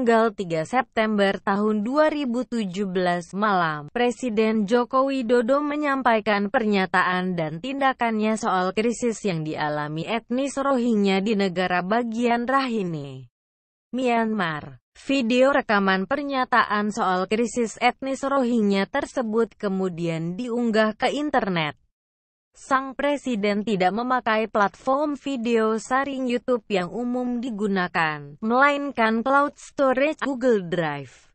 tanggal 3 September tahun 2017 malam, Presiden Joko Widodo menyampaikan pernyataan dan tindakannya soal krisis yang dialami etnis Rohingya di negara bagian Rahine, Myanmar. Video rekaman pernyataan soal krisis etnis Rohingya tersebut kemudian diunggah ke internet. Sang presiden tidak memakai platform video saring YouTube yang umum digunakan, melainkan cloud storage Google Drive.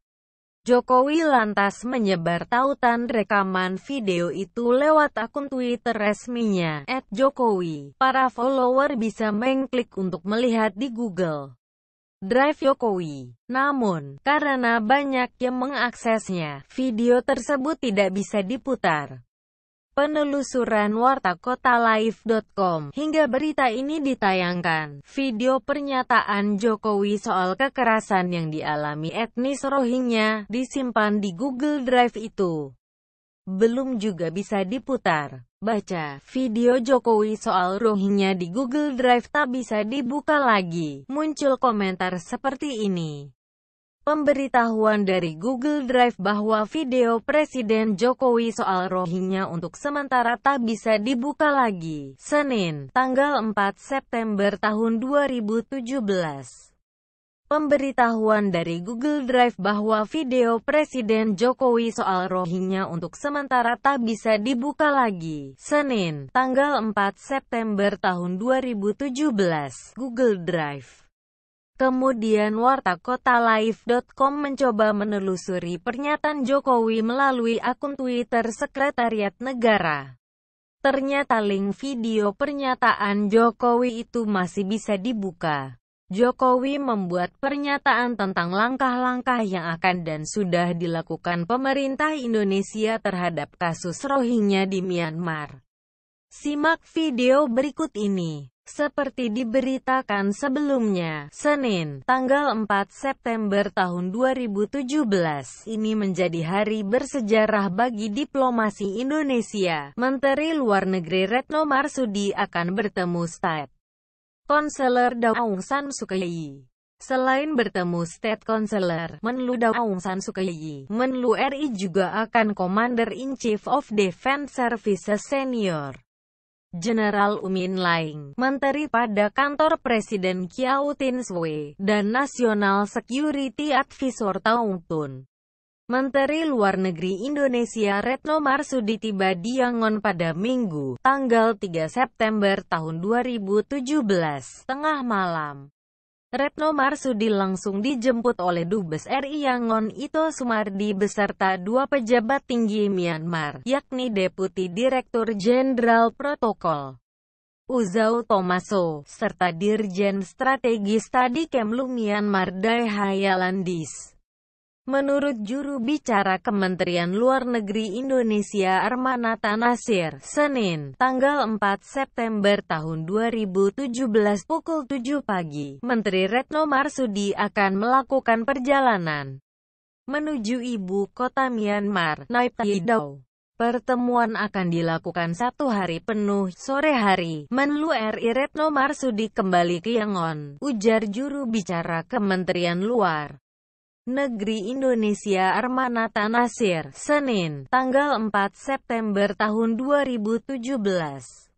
Jokowi lantas menyebar tautan rekaman video itu lewat akun Twitter resminya, @jokowi. Para follower bisa mengklik untuk melihat di Google. Drive Jokowi. Namun, karena banyak yang mengaksesnya, video tersebut tidak bisa diputar penelusuran live.com hingga berita ini ditayangkan. Video pernyataan Jokowi soal kekerasan yang dialami etnis Rohingya disimpan di Google Drive itu. Belum juga bisa diputar. Baca video Jokowi soal Rohingya di Google Drive tak bisa dibuka lagi. Muncul komentar seperti ini. Pemberitahuan dari Google Drive bahwa video Presiden Jokowi soal Rohingya untuk sementara tak bisa dibuka lagi. Senin, tanggal 4 September tahun 2017. Pemberitahuan dari Google Drive bahwa video Presiden Jokowi soal Rohingya untuk sementara tak bisa dibuka lagi. Senin, tanggal 4 September tahun 2017, Google Drive. Kemudian warta live.com mencoba menelusuri pernyataan Jokowi melalui akun Twitter Sekretariat Negara. Ternyata link video pernyataan Jokowi itu masih bisa dibuka. Jokowi membuat pernyataan tentang langkah-langkah yang akan dan sudah dilakukan pemerintah Indonesia terhadap kasus Rohingya di Myanmar. Simak video berikut ini. Seperti diberitakan sebelumnya, Senin, tanggal 4 September tahun 2017, ini menjadi hari bersejarah bagi diplomasi Indonesia. Menteri Luar Negeri Retno Marsudi akan bertemu State Konselor Daung San Sukayi. Selain bertemu State Counselor, Menlu Daung San Sukayi, Menlu RI juga akan Commander-in-Chief of Defense Services Senior. Jenderal Umin Laing, Menteri pada Kantor Presiden Kiao Tin Swe, dan National Security Advisor Taung Tun. Menteri Luar Negeri Indonesia Retno Marsudi tiba di Yangon pada Minggu, tanggal 3 September tahun 2017, tengah malam. Retno Marsudi langsung dijemput oleh Dubes RI Yangon Ito Sumardi beserta dua pejabat tinggi Myanmar, yakni Deputi Direktur Jenderal Protokol Uzau Tomaso, serta Dirjen Strategis Tadi Kemlu Myanmar Dai Hayalandis. Menurut juru bicara Kementerian Luar Negeri Indonesia Armanata Nasir, Senin, tanggal 4 September tahun 2017 pukul 7 pagi, Menteri Retno Marsudi akan melakukan perjalanan menuju ibu kota Myanmar, Naypyidaw. Pertemuan akan dilakukan satu hari penuh, sore hari. Menlu RI Retno Marsudi kembali ke Yangon, ujar juru bicara Kementerian Luar. Negeri Indonesia Armanata Nasir, Senin, tanggal 4 September tahun 2017.